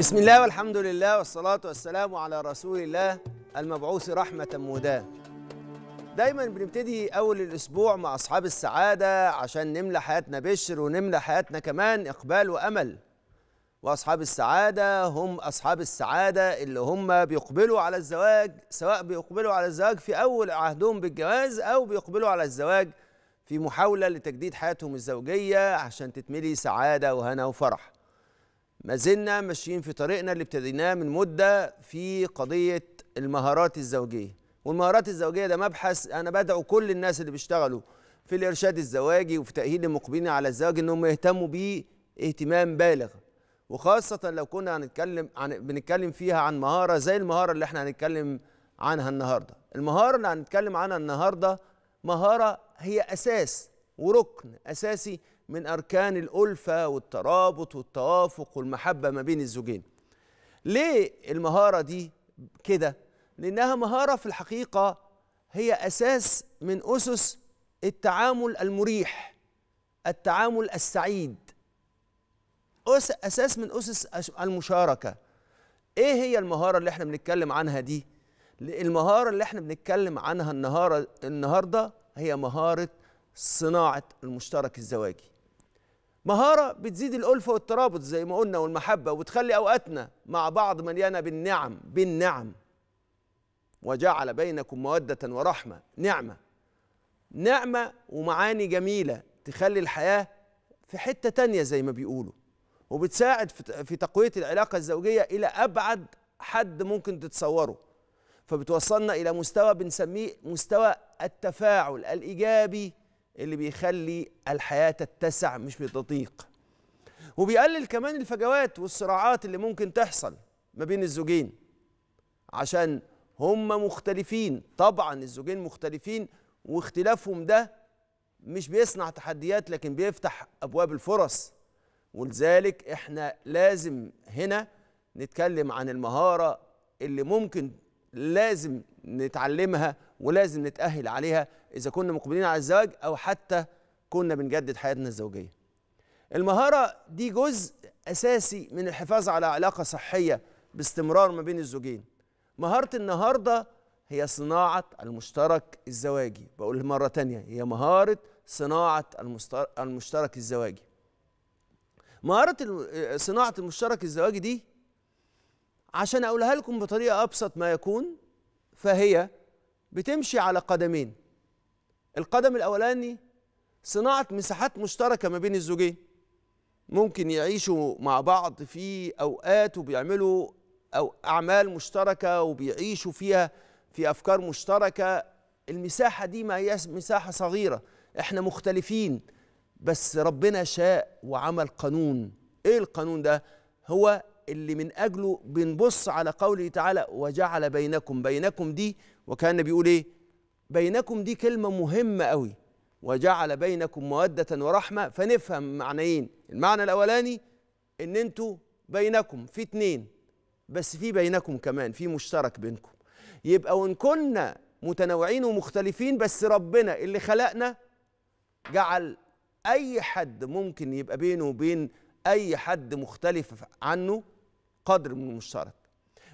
بسم الله والحمد لله والصلاة والسلام على رسول الله المبعوث رحمة مهداة دايما بنبتدي أول الأسبوع مع أصحاب السعادة عشان نملى حياتنا بشر ونملى حياتنا كمان إقبال وأمل وأصحاب السعادة هم أصحاب السعادة اللي هم بيقبلوا على الزواج سواء بيقبلوا على الزواج في أول عهدهم بالجواز أو بيقبلوا على الزواج في محاولة لتجديد حياتهم الزوجية عشان تتملي سعادة وهنا وفرح ما زلنا ماشيين في طريقنا اللي ابتديناه من مده في قضيه المهارات الزوجيه والمهارات الزوجيه ده مبحث انا بدعو كل الناس اللي بيشتغلوا في الارشاد الزواجي وفي تاهيل المقبلين على الزواج انهم يهتموا بيه اهتمام بالغ وخاصه لو كنا هنتكلم عن بنتكلم فيها عن مهاره زي المهاره اللي احنا هنتكلم عنها النهارده المهاره اللي هنتكلم عنها النهارده مهاره هي اساس وركن اساسي من أركان الألفة والترابط والتوافق والمحبة ما بين الزوجين ليه المهارة دي كده؟ لأنها مهارة في الحقيقة هي أساس من أسس التعامل المريح التعامل السعيد أس أساس من أسس المشاركة إيه هي المهارة اللي إحنا بنتكلم عنها دي؟ المهارة اللي إحنا بنتكلم عنها النهارة النهاردة هي مهارة صناعة المشترك الزواجي مهارة بتزيد الألفة والترابط زي ما قلنا والمحبة وتخلي أوقاتنا مع بعض مليانة بالنعم بالنعم وجعل بينكم مودة ورحمة نعمة نعمة ومعاني جميلة تخلي الحياة في حتة تانية زي ما بيقولوا وبتساعد في تقوية العلاقة الزوجية إلى أبعد حد ممكن تتصوره فبتوصلنا إلى مستوى بنسميه مستوى التفاعل الإيجابي اللي بيخلي الحياة تتسع مش بتضيق وبيقلل كمان الفجوات والصراعات اللي ممكن تحصل ما بين الزوجين عشان هما مختلفين طبعا الزوجين مختلفين واختلافهم ده مش بيصنع تحديات لكن بيفتح ابواب الفرص ولذلك احنا لازم هنا نتكلم عن المهاره اللي ممكن لازم نتعلمها ولازم نتأهل عليها إذا كنا مقبلين على الزواج أو حتى كنا بنجدد حياتنا الزوجية المهارة دي جزء أساسي من الحفاظ على علاقة صحية باستمرار ما بين الزوجين مهارة النهاردة هي صناعة المشترك الزواجي بقول مرة تانية هي مهارة صناعة المشترك الزواجي مهارة صناعة المشترك الزواجي دي عشان أقولها لكم بطريقة أبسط ما يكون فهي بتمشي على قدمين القدم الاولاني صناعه مساحات مشتركه ما بين الزوجين ممكن يعيشوا مع بعض في اوقات وبيعملوا او اعمال مشتركه وبيعيشوا فيها في افكار مشتركه المساحه دي ما هي مساحه صغيره احنا مختلفين بس ربنا شاء وعمل قانون ايه القانون ده هو اللي من اجله بنبص على قوله تعالى وجعل بينكم بينكم دي وكان بيقول ايه بينكم دي كلمه مهمه قوي وجعل بينكم موده ورحمه فنفهم معنيين المعنى الاولاني ان انتوا بينكم في اتنين بس في بينكم كمان في مشترك بينكم يبقى وان كنا متنوعين ومختلفين بس ربنا اللي خلقنا جعل اي حد ممكن يبقى بينه وبين اي حد مختلف عنه قدر من المشترك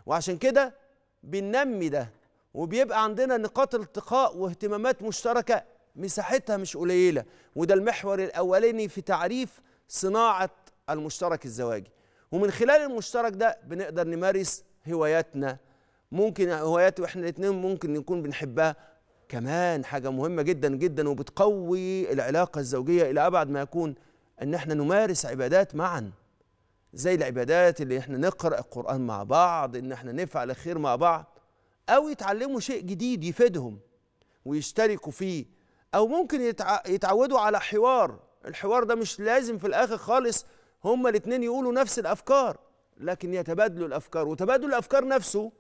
وعشان كده بننمي ده وبيبقى عندنا نقاط التقاء واهتمامات مشتركة مساحتها مش قليلة وده المحور الأولاني في تعريف صناعة المشترك الزواجي ومن خلال المشترك ده بنقدر نمارس هواياتنا ممكن هوايات واحنا الاثنين ممكن نكون بنحبها كمان حاجة مهمة جدا جدا وبتقوي العلاقة الزوجية إلى أبعد ما يكون إن احنا نمارس عبادات معاً زي العبادات اللي احنا نقرا القران مع بعض ان احنا نفعل الخير مع بعض او يتعلموا شيء جديد يفيدهم ويشتركوا فيه او ممكن يتعودوا على حوار الحوار ده مش لازم في الاخر خالص هما الاثنين يقولوا نفس الافكار لكن يتبادلوا الافكار وتبادل الافكار نفسه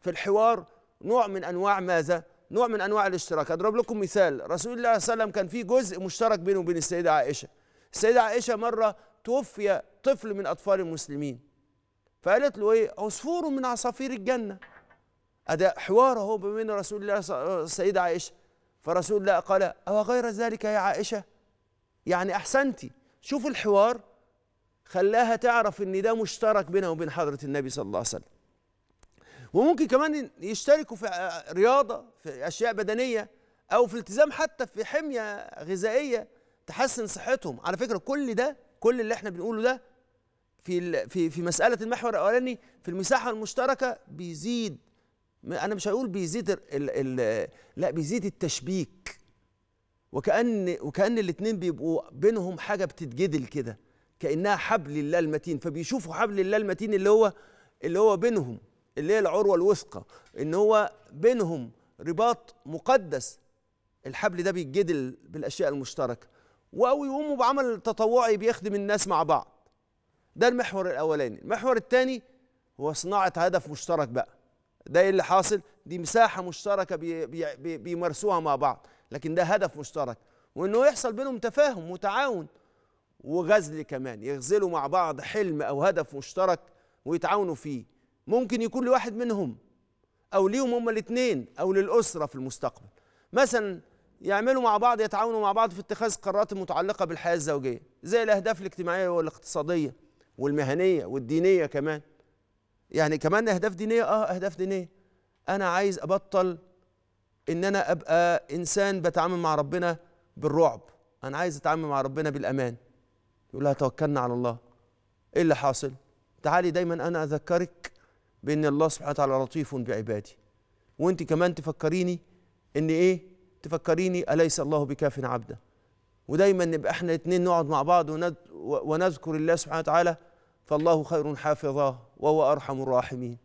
في الحوار نوع من انواع ماذا نوع من انواع الاشتراك اضرب لكم مثال رسول الله صلى الله عليه وسلم كان في جزء مشترك بينه وبين السيده عائشه السيده عائشه مره توفي طفل من أطفال المسلمين فقالت له إيه عصفور من عصافير الجنة أداء حوار أهو بين رسول الله السيدة عائشة فرسول الله قال أو غير ذلك يا عائشة يعني أحسنتي شوف الحوار خلاها تعرف ان ده مشترك بينها وبين حضره النبي صلى الله عليه وسلم وممكن كمان يشتركوا في رياضه في اشياء بدنيه او في التزام حتى في حميه غذائيه تحسن صحتهم على فكره كل ده كل اللي احنا بنقوله ده في في في مساله المحور الاولاني في المساحه المشتركه بيزيد انا مش هقول بيزيد ال ال لا بيزيد التشبيك وكان وكان الاثنين بيبقوا بينهم حاجه بتتجدل كده كانها حبل الله المتين فبيشوفوا حبل الله المتين اللي هو اللي هو بينهم اللي هي العروه الوثقى ان هو بينهم رباط مقدس الحبل ده بيتجدل بالاشياء المشتركه او يقوموا بعمل تطوعي بيخدم الناس مع بعض ده المحور الاولاني المحور الثاني هو صناعه هدف مشترك بقى ده ايه اللي حاصل دي مساحه مشتركه بي بي بيمارسوها مع بعض لكن ده هدف مشترك وانه يحصل بينهم تفاهم وتعاون وغزل كمان يغزلوا مع بعض حلم او هدف مشترك ويتعاونوا فيه ممكن يكون لواحد منهم او ليهم هما الاثنين او للاسره في المستقبل مثلا يعملوا مع بعض يتعاونوا مع بعض في اتخاذ قرارات متعلقة بالحياة الزوجية زي الأهداف الاجتماعية والاقتصادية والمهنية والدينية كمان يعني كمان أهداف دينية آه أهداف دينية أنا عايز أبطل إن أنا أبقى إنسان بتعامل مع ربنا بالرعب أنا عايز أتعامل مع ربنا بالأمان يقول لها توكلنا على الله إيه اللي حاصل تعالي دايما أنا أذكرك بأن الله سبحانه وتعالى لطيف بعبادي وأنت كمان تفكريني إن إيه تفكريني أليس الله بكاف عبده ودايما نبقى احنا الاثنين نقعد مع بعض ونذكر الله سبحانه وتعالى فالله خير حافظا وهو أرحم الراحمين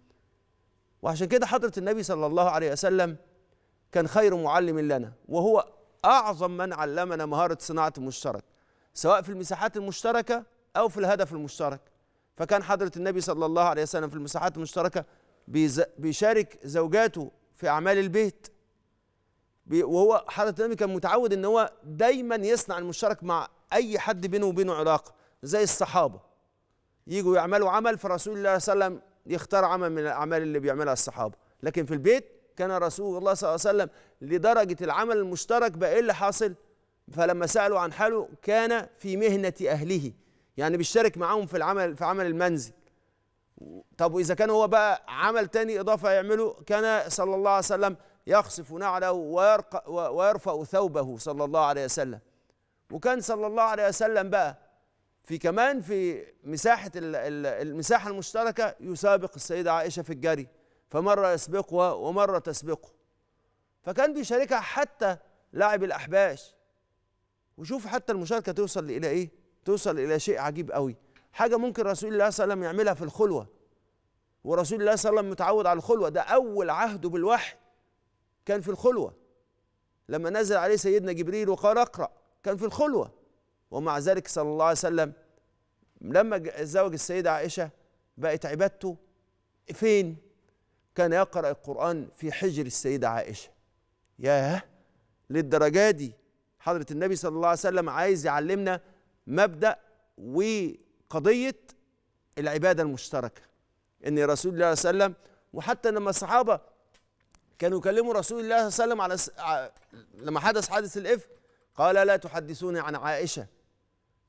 وعشان كده حضرة النبي صلى الله عليه وسلم كان خير معلم لنا وهو أعظم من علمنا مهارة صناعة المشترك سواء في المساحات المشتركة أو في الهدف المشترك فكان حضرة النبي صلى الله عليه وسلم في المساحات المشتركة بيشارك زوجاته في أعمال البيت وهو حضرة النبي كان متعود ان هو دايما يصنع المشترك مع اي حد بينه وبينه علاقه زي الصحابه يجوا يعملوا عمل فرسول الله صلى الله عليه وسلم يختار عمل من الاعمال اللي بيعملها الصحابه لكن في البيت كان رسول الله صلى الله عليه وسلم لدرجه العمل المشترك بقى ايه اللي حاصل فلما سالوا عن حاله كان في مهنه اهله يعني بيشترك معاهم في العمل في عمل المنزل طب واذا كان هو بقى عمل تاني اضافه يعمله كان صلى الله عليه وسلم يخصف نعله ويرفع ثوبه صلى الله عليه وسلم وكان صلى الله عليه وسلم بقى في كمان في مساحة المساحة المشتركة يسابق السيدة عائشة في الجري فمرة يسبقها ومرة تسبقه فكان بيشاركها حتى لعب الأحباش وشوف حتى المشاركة توصل إلى إيه توصل إلى شيء عجيب قوي حاجة ممكن رسول الله صلى الله عليه وسلم يعملها في الخلوة ورسول الله صلى الله عليه وسلم متعود على الخلوة ده أول عهده بالوحي كان في الخلوة لما نزل عليه سيدنا جبريل وقال اقرأ كان في الخلوة ومع ذلك صلى الله عليه وسلم لما زوج السيدة عائشة بقت عبادته فين؟ كان يقرأ القرآن في حجر السيدة عائشة ياه للدرجة دي حضرة النبي صلى الله عليه وسلم عايز يعلمنا مبدأ وقضية العبادة المشتركة ان رسول الله صلى الله عليه وسلم وحتى لما الصحابه كانوا يكلموا رسول الله صلى الله عليه وسلم على لما حدث حادث الإفك قال لا تحدثوني عن عائشة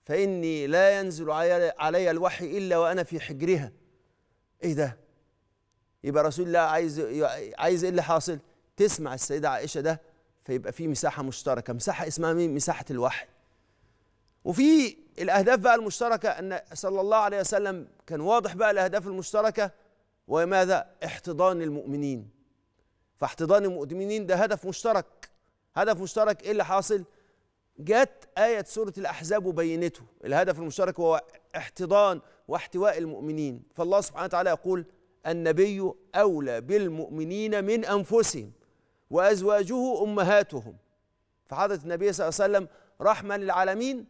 فإني لا ينزل علي الوحي إلا وأنا في حجرها إيه ده؟ يبقى رسول الله عايز عايز إيه اللي حاصل؟ تسمع السيدة عائشة ده فيبقى في مساحة مشتركة، مساحة اسمها مين؟ مساحة الوحي. وفي الأهداف بقى المشتركة أن صلى الله عليه وسلم كان واضح بقى الأهداف المشتركة وماذا؟ احتضان المؤمنين فاحتضان المؤمنين ده هدف مشترك هدف مشترك ايه اللي حاصل جت آية سورة الأحزاب وبينته الهدف المشترك هو احتضان واحتواء المؤمنين فالله سبحانه وتعالى يقول النبي أولى بالمؤمنين من أنفسهم وأزواجه أمهاتهم فحضرة النبي صلى الله عليه وسلم رحمة للعالمين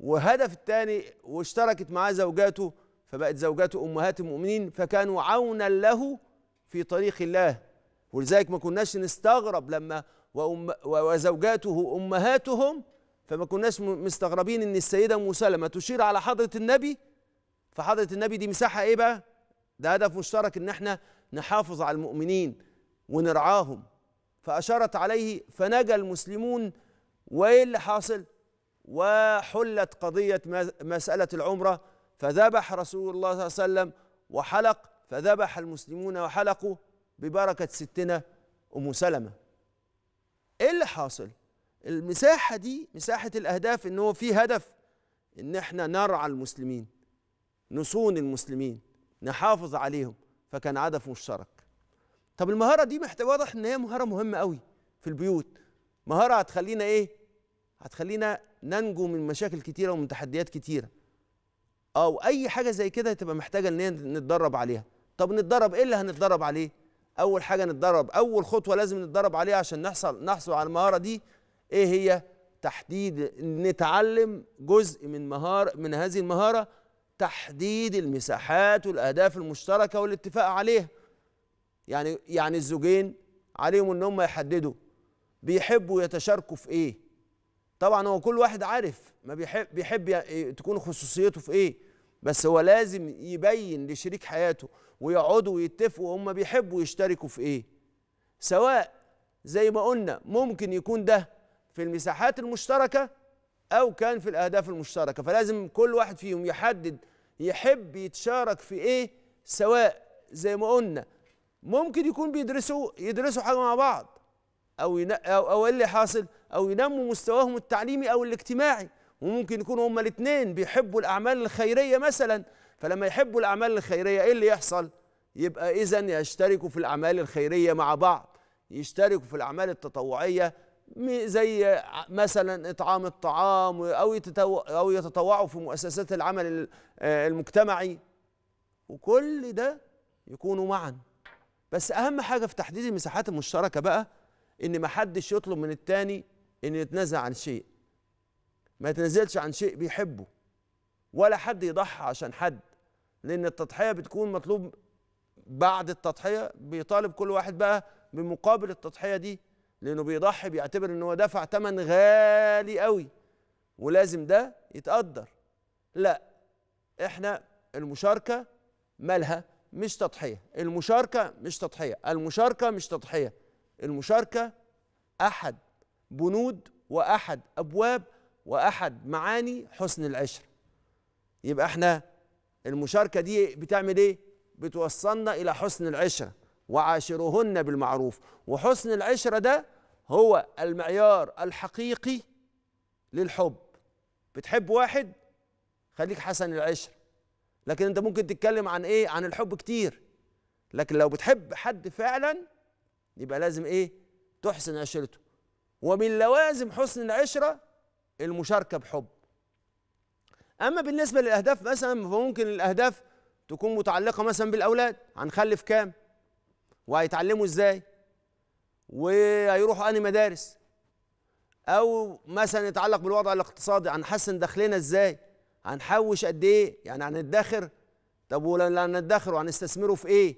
وهدف الثاني واشتركت معاه زوجاته فبقت زوجاته أمهات المؤمنين فكانوا عونا له في طريق الله ولذلك ما كناش نستغرب لما وزوجاته أمهاتهم فما كناش مستغربين ان السيده ام سلمه تشير على حضره النبي فحضره النبي دي مساحه ايه بقى؟ ده هدف مشترك ان احنا نحافظ على المؤمنين ونرعاهم فاشارت عليه فنجا المسلمون وايه اللي حاصل؟ وحلت قضيه مساله العمره فذبح رسول الله صلى الله عليه وسلم وحلق فذبح المسلمون وحلقوا ببركه ستنا ام سلمه ايه اللي حاصل المساحه دي مساحه الاهداف ان هو في هدف ان احنا نرعى المسلمين نصون المسلمين نحافظ عليهم فكان هدف مشترك طب المهاره دي محتاج واضح ان هي مهاره مهمه قوي في البيوت مهاره هتخلينا ايه هتخلينا ننجو من مشاكل كتيره ومن تحديات كتيره او اي حاجه زي كده تبقى محتاجه ان نتدرب عليها طب نتدرب ايه اللي هنتدرب عليه اول حاجه نتدرب اول خطوه لازم نتدرب عليها عشان نحصل نحصل على المهاره دي ايه هي تحديد نتعلم جزء من مهارة من هذه المهارة تحديد المساحات والأهداف المشتركة والاتفاق عليها يعني يعني الزوجين عليهم ان هم يحددوا بيحبوا يتشاركوا في ايه طبعا هو كل واحد عارف ما بيحب بيحب تكون خصوصيته في ايه بس هو لازم يبين لشريك حياته ويقعدوا ويتفقوا هم بيحبوا يشتركوا في ايه سواء زي ما قلنا ممكن يكون ده في المساحات المشتركه او كان في الاهداف المشتركه فلازم كل واحد فيهم يحدد يحب يتشارك في ايه سواء زي ما قلنا ممكن يكون بيدرسوا يدرسوا حاجه مع بعض او او او إيه اللي حاصل او ينموا مستواهم التعليمي او الاجتماعي وممكن يكون هما الاثنين بيحبوا الاعمال الخيريه مثلا فلما يحبوا الأعمال الخيرية إيه اللي يحصل؟ يبقى إذا يشتركوا في الأعمال الخيرية مع بعض يشتركوا في الأعمال التطوعية زي مثلا إطعام الطعام أو أو يتطوعوا في مؤسسات العمل آه، المجتمعي وكل ده يكونوا معا بس أهم حاجة في تحديد المساحات المشتركة بقى إن ما حدش يطلب من التاني إنه يتنازل عن شيء ما يتنازلش عن شيء بيحبه ولا حد يضحي عشان حد لأن التضحية بتكون مطلوب بعد التضحية بيطالب كل واحد بقى بمقابل التضحية دي لأنه بيضحي بيعتبر إن هو دفع تمن غالي قوي ولازم ده يتقدر لا إحنا المشاركة مالها مش تضحية المشاركة مش تضحية المشاركة مش تضحية المشاركة أحد بنود وأحد أبواب وأحد معاني حسن العشرة يبقى احنا المشاركه دي بتعمل ايه بتوصلنا الى حسن العشره وعاشرهن بالمعروف وحسن العشره ده هو المعيار الحقيقي للحب بتحب واحد خليك حسن العشره لكن انت ممكن تتكلم عن ايه عن الحب كتير لكن لو بتحب حد فعلا يبقى لازم ايه تحسن عشرته ومن لوازم حسن العشره المشاركه بحب اما بالنسبه للاهداف مثلا فممكن الاهداف تكون متعلقه مثلا بالاولاد هنخلف كام وهيتعلموا ازاي وهيروحوا انهي مدارس او مثلا يتعلق بالوضع الاقتصادي هنحسن دخلنا ازاي هنحوش قد ايه يعني هندخر طب ولا هندخر وهنستثمره في ايه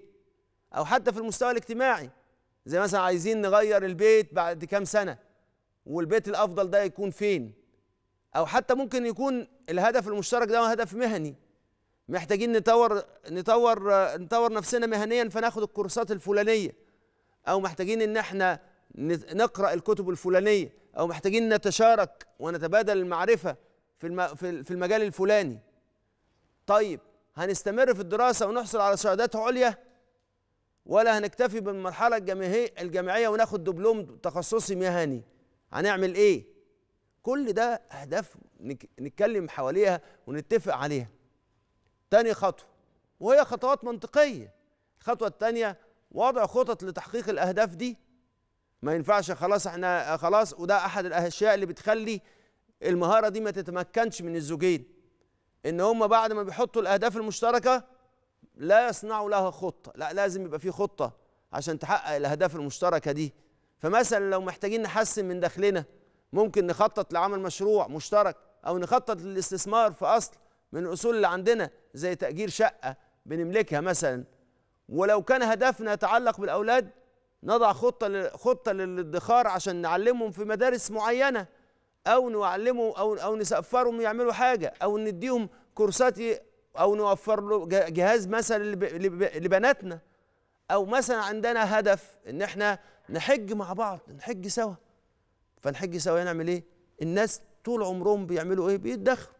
او حتى في المستوى الاجتماعي زي مثلا عايزين نغير البيت بعد كام سنه والبيت الافضل ده يكون فين او حتى ممكن يكون الهدف المشترك ده هدف مهني محتاجين نطور نطور نطور نفسنا مهنيا فناخد الكورسات الفلانيه او محتاجين ان احنا نقرا الكتب الفلانيه او محتاجين نتشارك ونتبادل المعرفه في في المجال الفلاني طيب هنستمر في الدراسه ونحصل على شهادات عليا ولا هنكتفي بالمرحله الجامعيه الجامعيه وناخد دبلوم تخصصي مهني هنعمل ايه كل ده اهداف نتكلم حواليها ونتفق عليها تاني خطوة وهي خطوات منطقية الخطوة التانية وضع خطط لتحقيق الأهداف دي ما ينفعش خلاص احنا خلاص وده أحد الأشياء اللي بتخلي المهارة دي ما تتمكنش من الزوجين إن هما بعد ما بيحطوا الأهداف المشتركة لا يصنعوا لها خطة لا لازم يبقى في خطة عشان تحقق الأهداف المشتركة دي فمثلا لو محتاجين نحسن من دخلنا ممكن نخطط لعمل مشروع مشترك أو نخطط للاستثمار في أصل من الأصول اللي عندنا زي تأجير شقة بنملكها مثلا ولو كان هدفنا يتعلق بالأولاد نضع خطة خطة للادخار عشان نعلمهم في مدارس معينة أو نعلمه أو أو نسفرهم يعملوا حاجة أو نديهم كورسات أو نوفر له جهاز مثلا لبناتنا أو مثلا عندنا هدف إن إحنا نحج مع بعض نحج سوا فنحج سوا نعمل إيه؟ الناس طول عمرهم بيعملوا ايه بيدخروا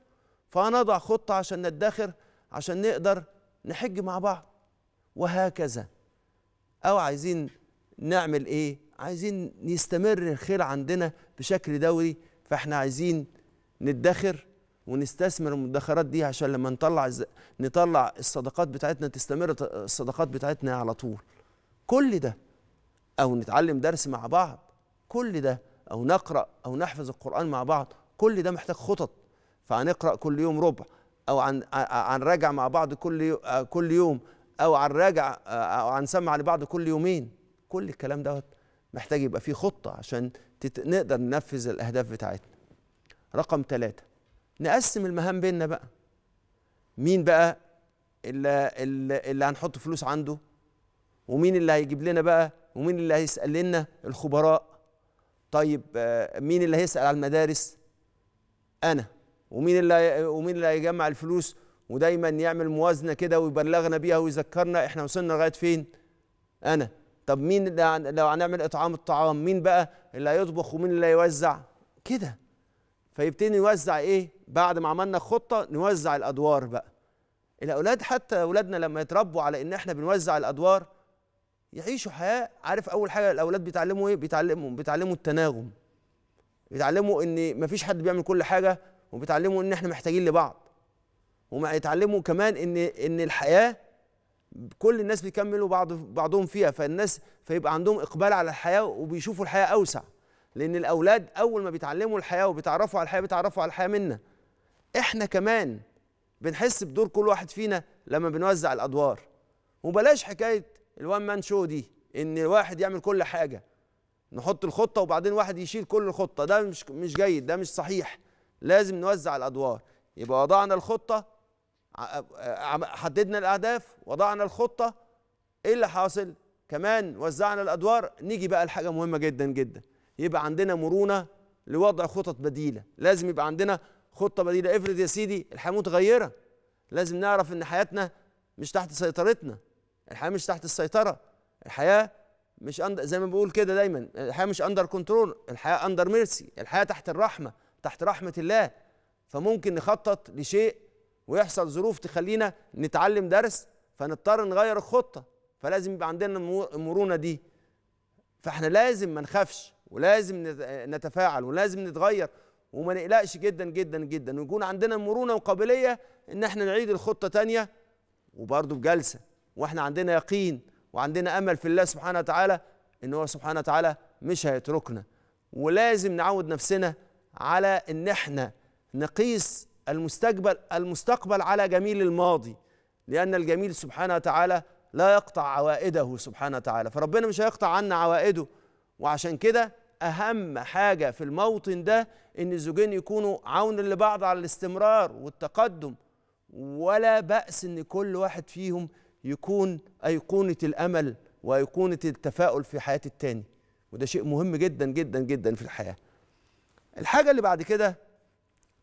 فهنضع خطه عشان ندخر عشان نقدر نحج مع بعض وهكذا او عايزين نعمل ايه عايزين يستمر الخير عندنا بشكل دوري فاحنا عايزين ندخر ونستثمر المدخرات دي عشان لما نطلع نطلع الصدقات بتاعتنا تستمر الصدقات بتاعتنا على طول كل ده او نتعلم درس مع بعض كل ده او نقرا او نحفظ القران مع بعض كل ده محتاج خطط فهنقرا كل يوم ربع او عن هنراجع مع بعض كل كل يوم او هنراجع او هنسمع لبعض كل يومين كل الكلام دوت محتاج يبقى فيه خطه عشان نقدر ننفذ الاهداف بتاعتنا رقم ثلاثة نقسم المهام بيننا بقى مين بقى اللي, اللي هنحط فلوس عنده ومين اللي هيجيب لنا بقى ومين اللي هيسال لنا الخبراء طيب آه، مين اللي هيسال على المدارس انا ومين اللي ومين اللي هيجمع الفلوس ودايما يعمل موازنه كده ويبلغنا بيها ويذكرنا احنا وصلنا لغايه فين انا طب مين اللي لو هنعمل اطعام الطعام مين بقى اللي هيطبخ ومين اللي هيوزع كده فيبتدي نوزع ايه بعد ما عملنا خطه نوزع الادوار بقى الاولاد حتى اولادنا لما يتربوا على ان احنا بنوزع الادوار يعيشوا حياه عارف اول حاجه الاولاد بيتعلموا ايه بيتعلموا بيتعلموا التناغم بيتعلموا ان مفيش حد بيعمل كل حاجه وبيتعلموا ان احنا محتاجين لبعض وبيتعلموا كمان ان ان الحياه كل الناس بيكملوا بعض بعضهم فيها فالناس فيبقى عندهم اقبال على الحياه وبيشوفوا الحياه اوسع لان الاولاد اول ما بيتعلموا الحياه وبيتعرفوا على الحياه بيتعرفوا على الحياه منا احنا كمان بنحس بدور كل واحد فينا لما بنوزع الادوار وبلاش حكايه الوان مان شو دي ان الواحد يعمل كل حاجه نحط الخطه وبعدين واحد يشيل كل الخطه ده مش مش جيد ده مش صحيح لازم نوزع الادوار يبقى وضعنا الخطه حددنا الاهداف وضعنا الخطه ايه اللي حاصل كمان وزعنا الادوار نيجي بقى لحاجه مهمه جدا جدا يبقى عندنا مرونه لوضع خطط بديله لازم يبقى عندنا خطه بديله افرض يا سيدي الحياه متغيره لازم نعرف ان حياتنا مش تحت سيطرتنا الحياه مش تحت السيطره الحياه مش أندر زي ما بقول كده دايما الحياه مش اندر كنترول الحياه اندر ميرسي الحياه تحت الرحمه تحت رحمه الله فممكن نخطط لشيء ويحصل ظروف تخلينا نتعلم درس فنضطر نغير الخطه فلازم يبقى عندنا المرونه دي فاحنا لازم ما نخافش ولازم نتفاعل ولازم نتغير وما نقلقش جدا جدا جدا ويكون عندنا مرونه وقابليه ان احنا نعيد الخطه تانية وبرضه بجلسه واحنا عندنا يقين وعندنا امل في الله سبحانه وتعالى ان هو سبحانه وتعالى مش هيتركنا ولازم نعود نفسنا على ان احنا نقيس المستقبل المستقبل على جميل الماضي لان الجميل سبحانه وتعالى لا يقطع عوائده سبحانه وتعالى فربنا مش هيقطع عنا عوائده وعشان كده اهم حاجه في الموطن ده ان الزوجين يكونوا عون لبعض على الاستمرار والتقدم ولا باس ان كل واحد فيهم يكون أيقونة الأمل وأيقونة التفاؤل في حياة التاني وده شيء مهم جدا جدا جدا في الحياة الحاجة اللي بعد كده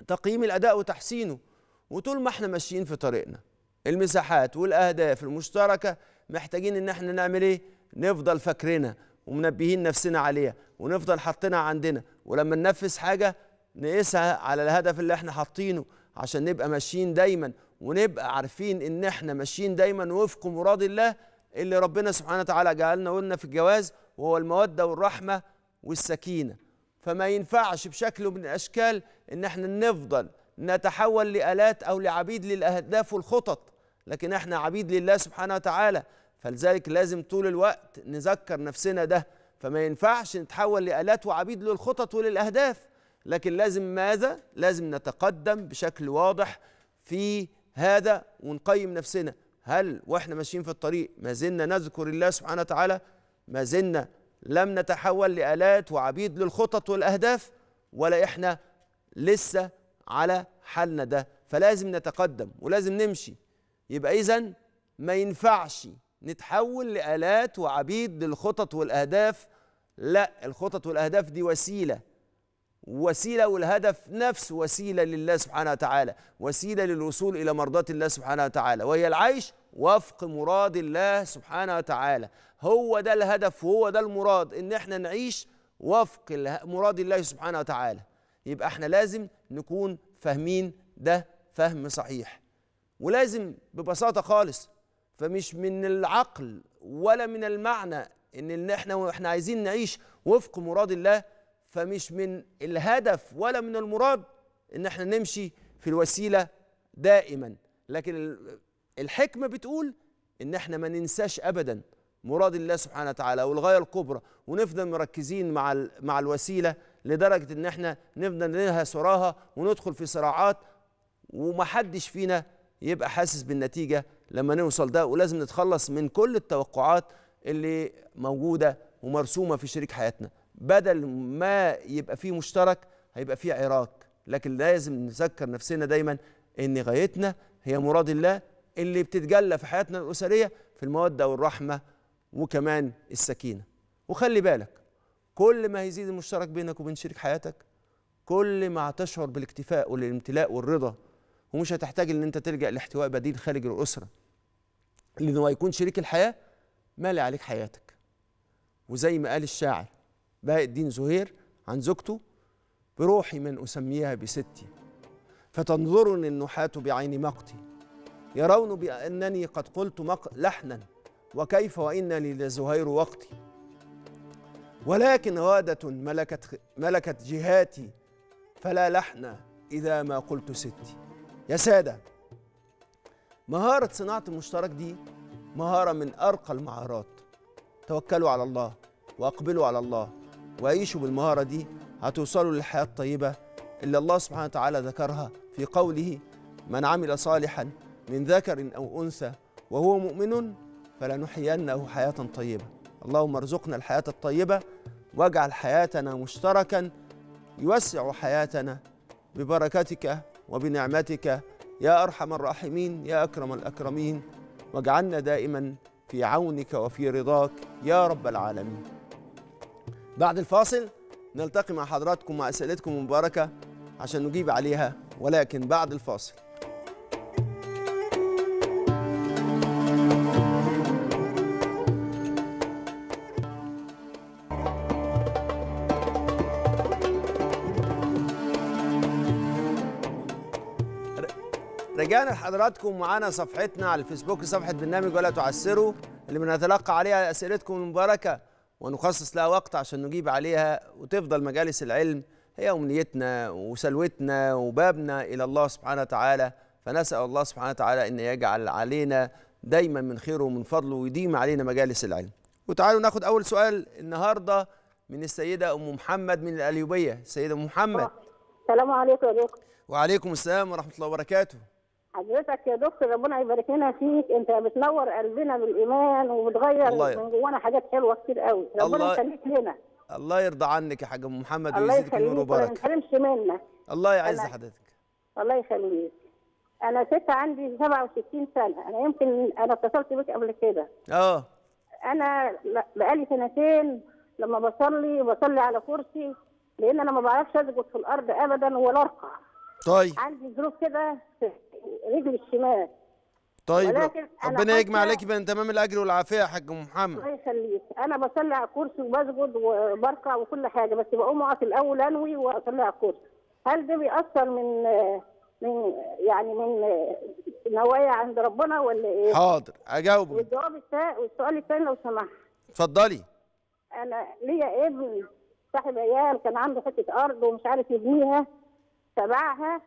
تقييم الأداء وتحسينه وطول ما احنا ماشيين في طريقنا المساحات والأهداف المشتركة محتاجين إن احنا نعمل إيه؟ نفضل فاكرينها ومنبهين نفسنا عليها ونفضل حاطينها عندنا ولما ننفذ حاجة نقيسها على الهدف اللي احنا حاطينه عشان نبقى ماشيين دايما ونبقى عارفين ان احنا ماشيين دايما وفق مراد الله اللي ربنا سبحانه وتعالى جعلنا قلنا في الجواز وهو الموده والرحمه والسكينه فما ينفعش بشكل من الاشكال ان احنا نفضل نتحول لالات او لعبيد للاهداف والخطط لكن احنا عبيد لله سبحانه وتعالى فلذلك لازم طول الوقت نذكر نفسنا ده فما ينفعش نتحول لالات وعبيد للخطط وللاهداف لكن لازم ماذا لازم نتقدم بشكل واضح في هذا ونقيم نفسنا هل واحنا ماشيين في الطريق ما زلنا نذكر الله سبحانه وتعالى ما زلنا لم نتحول لآلات وعبيد للخطط والأهداف ولا احنا لسه على حالنا ده فلازم نتقدم ولازم نمشي يبقى إذا ما ينفعش نتحول لآلات وعبيد للخطط والأهداف لا الخطط والأهداف دي وسيلة وسيلة والهدف نفس وسيلة لله سبحانه وتعالى وسيلة للوصول إلى مرضات الله سبحانه وتعالى وهي العيش وفق مراد الله سبحانه وتعالى هو ده الهدف وهو ده المراد إن إحنا نعيش وفق مراد الله سبحانه وتعالى يبقى إحنا لازم نكون فاهمين ده فهم صحيح ولازم ببساطة خالص فمش من العقل ولا من المعنى إن إحنا وإحنا عايزين نعيش وفق مراد الله فمش من الهدف ولا من المراد ان احنا نمشي في الوسيله دائما لكن الحكمه بتقول ان احنا ما ننساش ابدا مراد الله سبحانه وتعالى والغايه الكبرى ونفضل مركزين مع مع الوسيله لدرجه ان احنا نفضل ننهس وراها وندخل في صراعات ومحدش فينا يبقى حاسس بالنتيجه لما نوصل ده ولازم نتخلص من كل التوقعات اللي موجوده ومرسومه في شريك حياتنا بدل ما يبقى فيه مشترك هيبقى فيه عراك لكن لازم نذكر نفسنا دايما ان غايتنا هي مراد الله اللي بتتجلى في حياتنا الاسريه في الموده والرحمه وكمان السكينه وخلي بالك كل ما هيزيد المشترك بينك وبين شريك حياتك كل ما هتشعر بالاكتفاء والامتلاء والرضا ومش هتحتاج ان انت تلجا لاحتواء بديل خارج الاسره لانه هيكون شريك الحياه مالي عليك حياتك وزي ما قال الشاعر بهاء الدين زهير عن زوجته بروحي من أسميها بستي فتنظرني النحاة بعين مقتي يرون بأنني قد قلت لحنا وكيف لي لزهير وقتي ولكن غادة ملكت, ملكت جهاتي فلا لحن إذا ما قلت ستي يا سادة مهارة صناعة المشترك دي مهارة من أرقى المهارات توكلوا على الله وأقبلوا على الله وعيشوا بالمهارة دي هتوصلوا للحياة الطيبة اللي الله سبحانه وتعالى ذكرها في قوله من عمل صالحا من ذكر أو أنثى وهو مؤمن فلنحيينه حياة طيبة اللهم ارزقنا الحياة الطيبة واجعل حياتنا مشتركا يوسع حياتنا ببركتك وبنعمتك يا أرحم الراحمين يا أكرم الأكرمين واجعلنا دائما في عونك وفي رضاك يا رب العالمين بعد الفاصل نلتقي مع حضراتكم مع أسئلتكم المباركة عشان نجيب عليها ولكن بعد الفاصل رجعنا لحضراتكم معانا صفحتنا على الفيسبوك صفحه برنامج ولا تعسروا اللي بنتلقى عليها اسئلتكم المباركه ونخصص لها وقت عشان نجيب عليها وتفضل مجالس العلم هي أمنيتنا وسلوتنا وبابنا إلى الله سبحانه وتعالى فنسأل الله سبحانه وتعالى أن يجعل علينا دايما من خيره ومن فضله ويديم علينا مجالس العلم وتعالوا ناخد أول سؤال النهاردة من السيدة أم محمد من الأليوبية السيدة أم محمد السلام عليكم وعليكم السلام ورحمة الله وبركاته حضرتك يا دكتور ربنا يبارك لنا فيك انت بتنور قلبنا بالايمان وبتغير من جوانا حاجات حلوه كتير قوي ربنا يخليك لنا الله يرضى عنك يا حاج ام محمد ويزيدك نور وبركه الله يخليك ما منا الله يعز حضرتك الله يخليك انا ست عندي 67 سنه انا يمكن انا اتصلت بك قبل كده اه انا بقالي سنتين لما بصلي بصلي على كرسي لان انا ما بعرفش اسجد في الارض ابدا ولا ارقع طيب عندي ظروف كده في رجلي الشمال طيب ربنا يجمع عليكي بين تمام الاجر والعافيه يا حاج محمد الله يخليك انا بصلي على الكرسي وبسجد وبركع وكل حاجه بس بقوم اقف الاول انوي واصلي على الكرسي هل ده بيأثر من من يعني من نوايا عند ربنا ولا ايه؟ حاضر اجاوبك والجواب الثاني والسؤال الثاني لو سمحت اتفضلي انا ليا ابن صاحب عيال كان عنده حته ارض ومش عارف يبنيها تبعها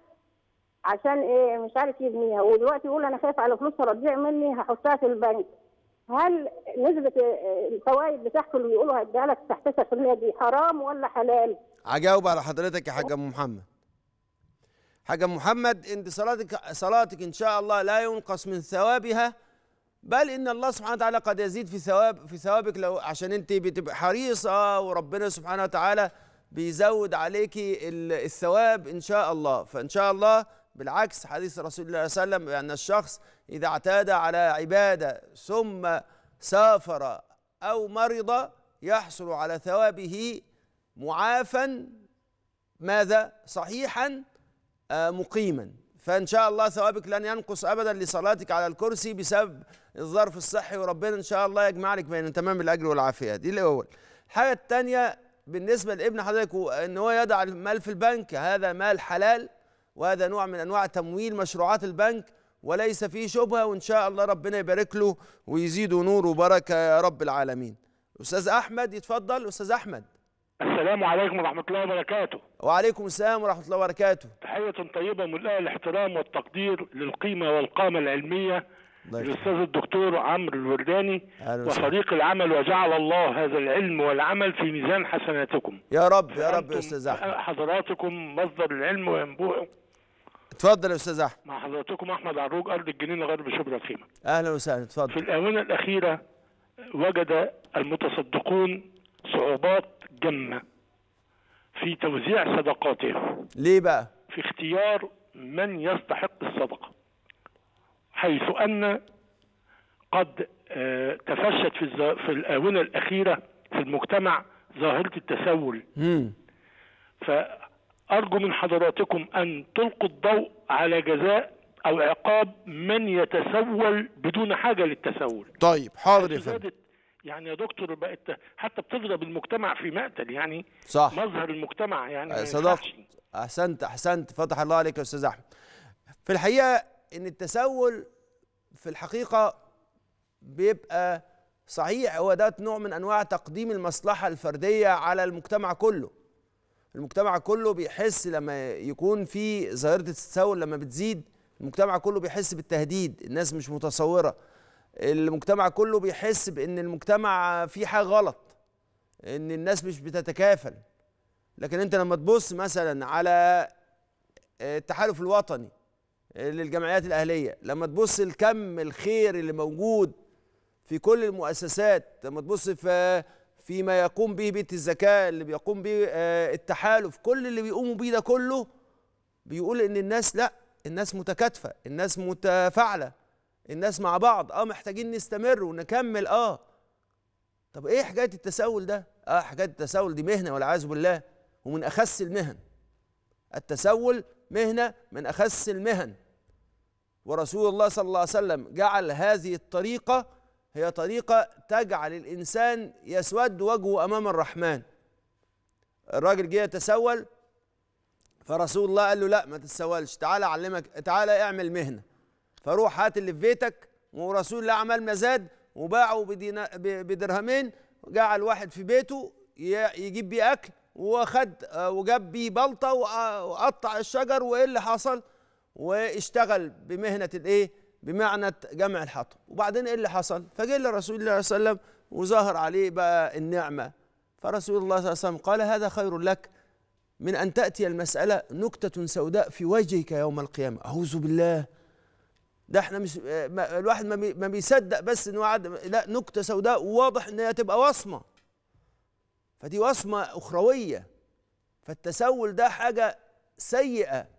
عشان ايه مش عارف يبنيها ودلوقتي يقول انا خايف على فلوسها هتضيع مني هحطها في البنك هل نسبة الفوائد بتاعته اللي بيقولوا هيديها لك تحت 9% دي حرام ولا حلال؟ هجاوب على حضرتك يا حاج ام محمد. حاج ام محمد انت صلاتك صلاتك ان شاء الله لا ينقص من ثوابها بل ان الله سبحانه وتعالى قد يزيد في ثواب في ثوابك لو عشان انت بتبقى حريصه وربنا سبحانه وتعالى بيزود عليكي الثواب ان شاء الله فان شاء الله بالعكس حديث رسول الله صلى الله عليه وسلم ان يعني الشخص اذا اعتاد على عباده ثم سافر او مرض يحصل على ثوابه معافا ماذا صحيحا آه، مقيما فان شاء الله ثوابك لن ينقص ابدا لصلاتك على الكرسي بسبب الظرف الصحي وربنا ان شاء الله يجمع لك بين تمام الاجر والعافيه دي الاول الحاجه الثانيه بالنسبه لابن حضرتك ان هو يضع المال في البنك هذا مال حلال وهذا نوع من انواع تمويل مشروعات البنك وليس فيه شبهه وان شاء الله ربنا يبارك له ويزيده نور وبركه يا رب العالمين. استاذ احمد يتفضل استاذ احمد. السلام عليكم ورحمه الله وبركاته. وعليكم السلام ورحمه الله وبركاته. تحيه طيبه ملاها الاحترام والتقدير للقيمه والقامه العلميه الاستاذ الدكتور عمرو الورداني وصديق العمل وجعل الله هذا العلم والعمل في ميزان حسناتكم يا رب يا رب يا استاذ احمد حضراتكم مصدر العلم وينبوع اتفضل يا استاذ احمد مع حضراتكم احمد عروج ارض الجنينه غرب شبرا الخيمه اهلا وسهلا اتفضل في الاونه الاخيره وجد المتصدقون صعوبات جمه في توزيع صدقاتهم ليه بقى في اختيار من يستحق الصدقه حيث أن قد آه، تفشت في في الآونة الأخيرة في المجتمع ظاهرة التسول فأرجو من حضراتكم أن تلقوا الضوء على جزاء أو عقاب من يتسول بدون حاجة للتسول طيب حاضر يا فندم يعني يا دكتور بقت حتى بتضرب المجتمع في مقتل يعني صح مظهر المجتمع يعني صدقت أحسنت أحسنت فتح الله عليك يا أستاذ أحمد في الحقيقة ان التسول في الحقيقه بيبقى صحيح هو ده نوع من انواع تقديم المصلحه الفرديه على المجتمع كله المجتمع كله بيحس لما يكون في ظاهره التسول لما بتزيد المجتمع كله بيحس بالتهديد الناس مش متصوره المجتمع كله بيحس بان المجتمع فيه حاجه غلط ان الناس مش بتتكافل لكن انت لما تبص مثلا على آه، التحالف الوطني للجمعيات الاهليه لما تبص الكم الخير اللي موجود في كل المؤسسات لما تبص في فيما يقوم به بيت الزكاه اللي بيقوم به آه، التحالف كل اللي بيقوموا به ده كله بيقول ان الناس لا الناس متكاتفه الناس متفاعله الناس مع بعض اه محتاجين نستمر ونكمل اه طب ايه حكايه التساؤل ده اه حكايه التساؤل دي مهنه والعياذ بالله ومن اخس المهن التسول مهنه من اخس المهن ورسول الله صلى الله عليه وسلم جعل هذه الطريقة هي طريقة تجعل الإنسان يسود وجهه أمام الرحمن الراجل جه يتسول فرسول الله قال له لا ما تتسولش تعالى أعلمك تعالى اعمل مهنة فروح هات اللي في بيتك ورسول الله عمل مزاد وباعه بدرهمين جعل واحد في بيته يجيب بيه أكل وخد وجاب بيه بلطة وقطع الشجر وإيه اللي حصل؟ واشتغل بمهنه الايه بمعنى جمع الحطب وبعدين ايه اللي حصل فجه لرسول الله صلى الله عليه وسلم وظهر عليه بقى النعمه فرسول الله صلى الله عليه وسلم قال هذا خير لك من ان تاتي المساله نكته سوداء في وجهك يوم القيامه اعوذ بالله ده احنا مش الواحد ما بيصدق بس ان وعد لا نكته سوداء واضح ان هي تبقى وصمه فدي وصمه اخرويه فالتسول ده حاجه سيئه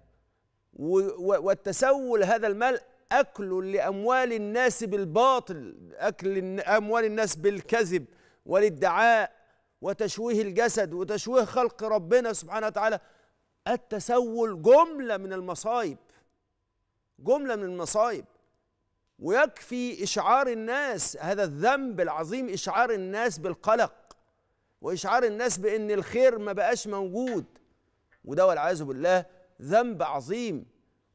والتسول هذا المال أكل لأموال الناس بالباطل أكل أموال الناس بالكذب والادعاء وتشويه الجسد وتشويه خلق ربنا سبحانه وتعالى التسول جملة من المصايب جملة من المصايب ويكفي إشعار الناس هذا الذنب العظيم إشعار الناس بالقلق وإشعار الناس بأن الخير ما بقاش موجود وده والعياذ بالله ذنب عظيم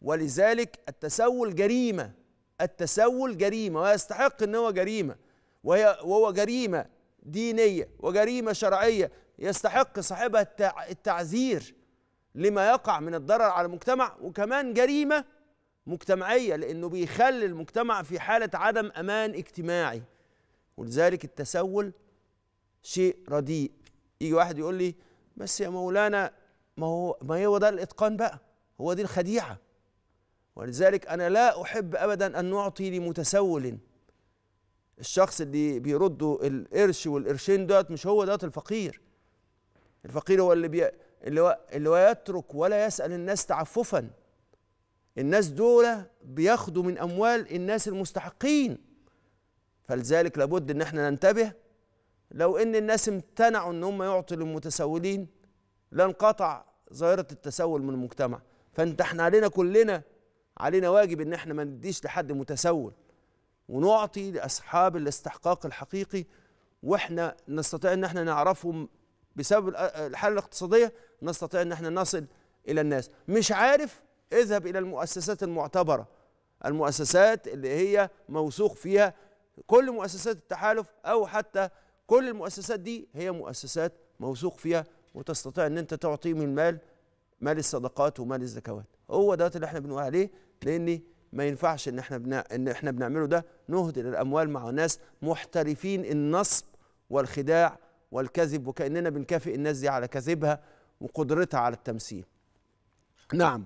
ولذلك التسول جريمة التسول جريمة ويستحق أن هو جريمة وهي وهو جريمة دينية وجريمة شرعية يستحق صاحبها التعذير لما يقع من الضرر على المجتمع وكمان جريمة مجتمعية لأنه بيخلي المجتمع في حالة عدم أمان اجتماعي ولذلك التسول شيء رديء يجي واحد يقول لي بس يا مولانا ما هو ما هو ده الاتقان بقى هو دي الخديعه ولذلك انا لا احب ابدا ان نعطي لمتسول الشخص اللي بيردوا القرش والقرشين دوت مش هو دوت الفقير الفقير هو اللي بي اللي هو اللي هو يترك ولا يسال الناس تعففا الناس دول بياخدوا من اموال الناس المستحقين فلذلك لابد ان احنا ننتبه لو ان الناس امتنعوا ان هم يعطوا للمتسولين لانقطع ظاهره التسول من المجتمع فانت احنا علينا كلنا علينا واجب ان احنا ما نديش لحد متسول ونعطي لاصحاب الاستحقاق الحقيقي واحنا نستطيع ان احنا نعرفهم بسبب الحاله الاقتصاديه نستطيع ان احنا نصل الى الناس مش عارف اذهب الى المؤسسات المعتبره المؤسسات اللي هي موثوق فيها كل مؤسسات التحالف او حتى كل المؤسسات دي هي مؤسسات موثوق فيها وتستطيع ان انت تعطي من مال مال الصدقات ومال الزكوات هو ده اللي احنا بنقول عليه لان ما ينفعش ان احنا بنا ان احنا بنعمله ده نهدر الاموال مع ناس محترفين النصب والخداع والكذب وكاننا بنكافئ الناس دي على كذبها وقدرتها على التمثيل نعم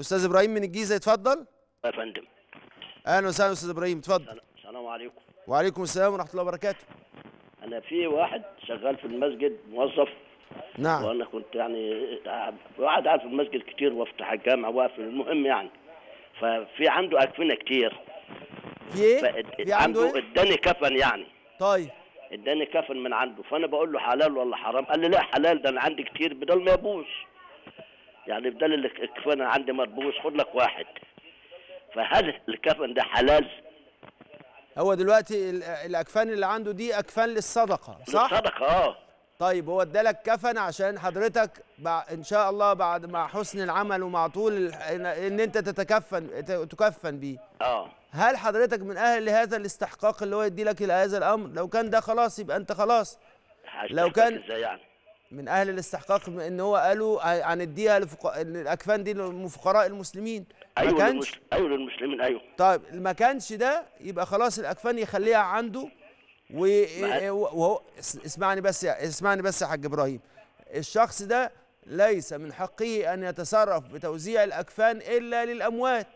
استاذ ابراهيم من الجيزه اتفضل يا فندم اهلا وسهلا استاذ ابراهيم اتفضل السلام عليكم وعليكم السلام ورحمه الله وبركاته انا في واحد شغال في المسجد موظف نعم وانا كنت يعني قاعد قاعد في المسجد كتير وافتح الجامع واقف المهم يعني ففي عنده اكفنه كتير في ايه؟ في عنده ايه؟ اداني كفن يعني طيب اداني كفن من عنده فانا بقول له حلال ولا حرام قال لي لا حلال ده انا عندي كتير بدل ما يبوظ يعني بدل الكفن عندي مربوس خد لك واحد فهل الكفن ده حلال؟ هو دلوقتي الاكفان اللي عنده دي اكفان للصدقه صح؟ للصدقه اه طيب هو ادالك كفن عشان حضرتك ان شاء الله بعد مع حسن العمل ومع طول ان انت تتكفن تكفن بيه اه هل حضرتك من اهل لهذا الاستحقاق اللي هو يدي لك هذا الامر لو كان ده خلاص يبقى انت خلاص لو كان يعني من اهل الاستحقاق ان هو قالوا هنديها لفق... الاكفان دي لفقراء المسلمين ايوه ايوه للمسلمين ايوه طيب ما كانش ده يبقى خلاص الاكفان يخليها عنده إيه، وهو اسمعني بس اسمعني بس يا حاج ابراهيم الشخص ده ليس من حقه ان يتصرف بتوزيع الاكفان الا للاموات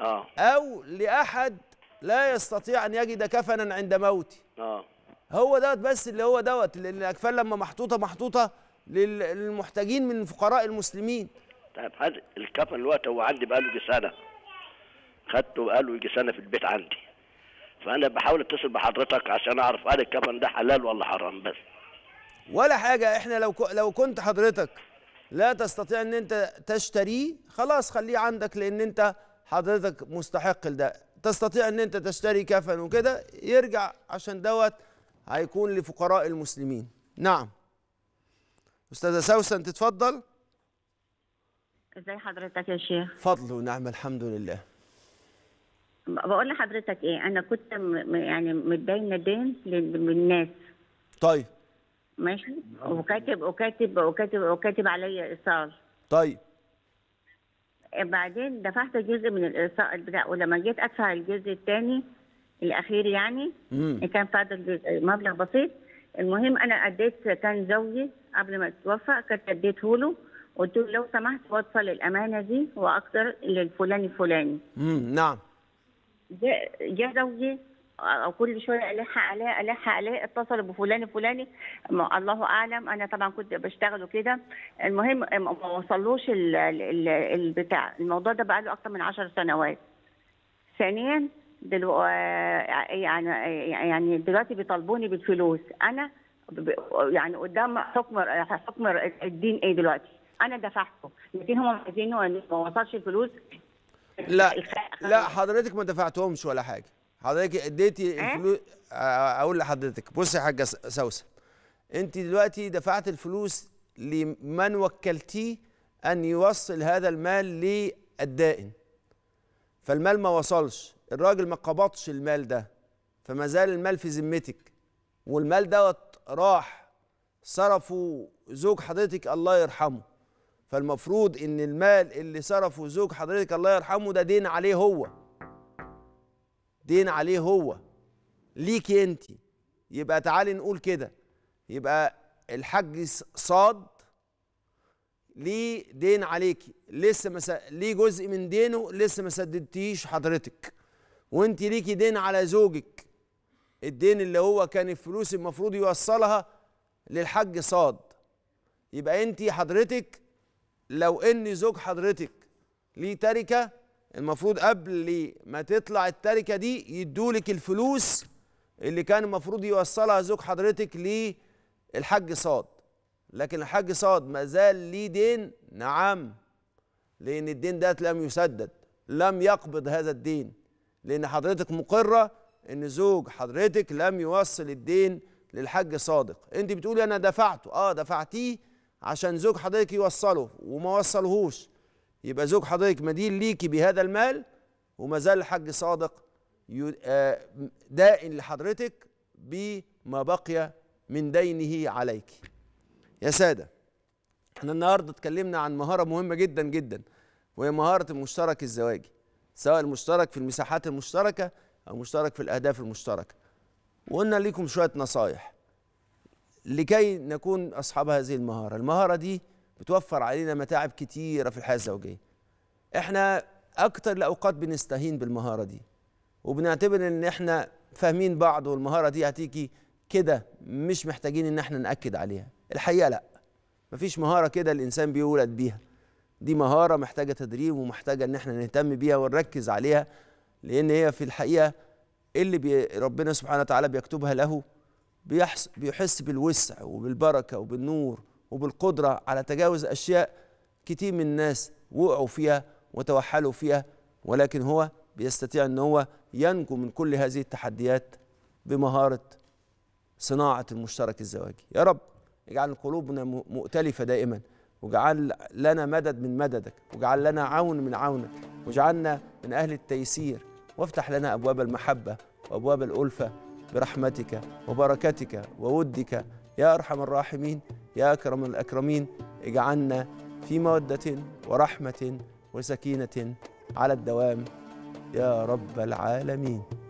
اه او لاحد لا يستطيع ان يجد كفنا عند موته اه هو دوت بس اللي هو دوت لان الاكفان لما محطوطه محطوطه للمحتاجين من فقراء المسلمين طيب هذا الكفن الوقت هو عندي بقاله يجي سنه خدته بقاله يجي سنه في البيت عندي فانا بحاول اتصل بحضرتك عشان اعرف هل الكفن ده حلال ولا حرام بس ولا حاجه احنا لو لو كنت حضرتك لا تستطيع ان انت تشتريه خلاص خليه عندك لان انت حضرتك مستحق لده تستطيع ان انت تشتري كفن وكده يرجع عشان دوت هيكون لفقراء المسلمين نعم استاذه سوسن تتفضل ازي حضرتك يا شيخ فضل ونعم الحمد لله بقول لحضرتك ايه انا كنت م... يعني متداينه دين للناس طيب ماشي وكاتب وكاتب وكاتب وكاتب عليا ايصال طيب آه، بعدين دفعت جزء من الايصال بتاع ولما جيت ادفع الجزء الثاني الاخير يعني مم. آه، كان فاضل مبلغ بسيط المهم انا اديت كان زوجي قبل ما يتوفى كنت اديته له قلت له لو سمحت وصل الامانه دي واكثر للفلاني الفلاني. امم نعم. جاء زوجي كل شويه الح عليه الح عليه اتصل بفلان الفلاني الله اعلم انا طبعا كنت بشتغل وكده المهم ما وصلوش البتاع الموضوع ده بقى له اكتر من 10 سنوات ثانيا دلو... آه، يعني يعني دلوقتي بيطالبوني بالفلوس انا يعني قدام حكم حكم الدين ايه دلوقتي انا دفعته لكن هم عايزينه ما وصلش الفلوس لا لا حضرتك ما دفعتهمش ولا حاجه حضرتك اديتي إيه؟ الفلوس آه، اقول لحضرتك بصي يا حاجه سوسه انت دلوقتي دفعت الفلوس لمن وكلتيه ان يوصل هذا المال للدائن فالمال ما وصلش الراجل ما قبضش المال ده فما زال المال في ذمتك والمال دوت راح صرفه زوج حضرتك الله يرحمه فالمفروض ان المال اللي صرفه زوج حضرتك الله يرحمه ده دين عليه هو دين عليه هو ليكي انت يبقى تعالي نقول كده يبقى الحاج صاد ليه دين عليكي لسه مس... ليه جزء من دينه لسه ما سددتيش حضرتك وانت ليكي دين على زوجك الدين اللي هو كان الفلوس المفروض يوصلها للحاج صاد يبقى انت حضرتك لو ان زوج حضرتك ليه تركه المفروض قبل ما تطلع التركه دي يدولك الفلوس اللي كان المفروض يوصلها زوج حضرتك للحاج صاد لكن الحاج صاد ما زال ليه دين نعم لان الدين ده لم يسدد لم يقبض هذا الدين لان حضرتك مقره ان زوج حضرتك لم يوصل الدين للحاج صادق انت بتقولي انا دفعته اه دفعتيه عشان زوج حضرتك يوصله وما وصلهوش يبقى زوج حضرتك مدين ليكي بهذا المال وما زال الحاج صادق آه، دائن لحضرتك بما بقي من دينه عليك يا سادة احنا النهاردة اتكلمنا عن مهارة مهمة جدا جدا وهي مهارة المشترك الزواجي سواء المشترك في المساحات المشتركة أو المشترك في الأهداف المشتركة وقلنا لكم شوية نصايح لكي نكون أصحاب هذه المهارة المهارة دي بتوفر علينا متاعب كتيرة في الحياة الزوجية احنا أكتر الأوقات بنستهين بالمهارة دي وبنعتبر إن احنا فاهمين بعض والمهارة دي هتيجي كده مش محتاجين إن احنا نأكد عليها الحقيقة لأ مفيش مهارة كده الإنسان بيولد بيها دي مهارة محتاجة تدريب ومحتاجة إن احنا نهتم بيها ونركز عليها لأن هي في الحقيقة اللي ربنا سبحانه وتعالى بيكتبها له بيحس, بيحس بالوسع وبالبركة وبالنور وبالقدرة على تجاوز أشياء كتير من الناس وقعوا فيها وتوحلوا فيها ولكن هو بيستطيع أن هو ينجو من كل هذه التحديات بمهارة صناعة المشترك الزواجي يا رب اجعل قلوبنا مؤتلفة دائما واجعل لنا مدد من مددك واجعل لنا عون من عونك واجعلنا من أهل التيسير وافتح لنا أبواب المحبة وأبواب الألفة برحمتك وبركتك وودك يا أرحم الراحمين يا أكرم الأكرمين اجعلنا في مودة ورحمة وسكينة على الدوام يا رب العالمين